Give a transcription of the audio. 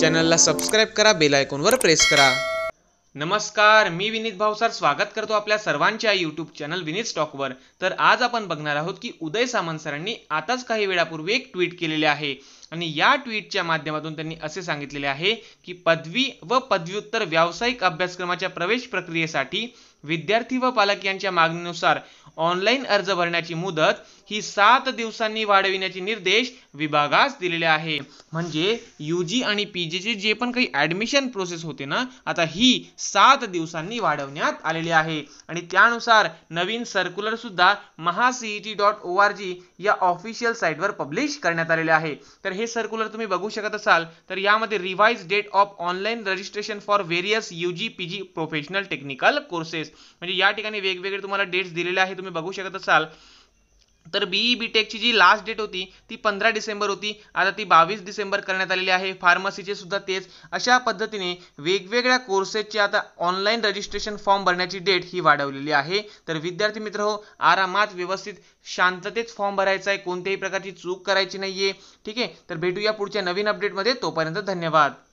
चॅनलला सबस्क्राईब करा बेल वर प्रेस करा नमस्कार मी विनीत भाऊसार स्वागत करतो आपल्या सर्वांच्या यूट्यूब चॅनल विनीत वर तर आज आपण बघणार आहोत की उदय सामंत सरांनी आताच काही वेळापूर्वी एक ट्विट केलेले आहे आणि या ट्विटच्या माध्यमातून त्यांनी असे सांगितलेले आहे की पदवी व पदव्युत्तर व्यावसायिक अभ्यासक्रमाच्या प्रवेश प्रक्रियेसाठी विद्यार्थी व पालक यांच्या मागणीनुसार ऑनलाईन अर्ज भरण्याची मुदत ही सात दिवसांनी वाढविण्याचे निर्देश विभागास दिलेले आहे म्हणजे यू जी आणि पी चे जे पण काही ॲडमिशन प्रोसेस होते ना आता ही सात दिवसांनी वाढवण्यात आलेली आहे आणि त्यानुसार नवीन सर्क्युलर सुद्धा महासीईटी डॉट ओ आर जी या ऑफिशियल साईटवर पब्लिश करण्यात आलेले आहे तर हे सर्क्युलर तुम्ही बघू शकत असाल तर यामध्ये revise date of online registration for various UG PG professional technical कोर्सेस म्हणजे या ठिकाणी वेगवेगळे तुम्हाला डेट्स दिलेले आहे तुम्ही बघू शकत असाल तर बीई बी टेकची जी लास्ट डेट होती ती पंधरा डिसेंबर होती आता ती बावीस डिसेंबर करण्यात आलेली आहे फार्मसीचे सुद्धा तेच अशा पद्धतीने वेगवेगळ्या कोर्सेसची आता ऑनलाईन रजिस्ट्रेशन फॉर्म भरण्याची डेट ही वाढवलेली आहे तर विद्यार्थी मित्र हो आरामात व्यवस्थित शांततेत फॉर्म भरायचा आहे कोणत्याही प्रकारची चूक करायची नाहीये ठीक आहे तर भेटूया पुढच्या नवीन अपडेटमध्ये तोपर्यंत धन्यवाद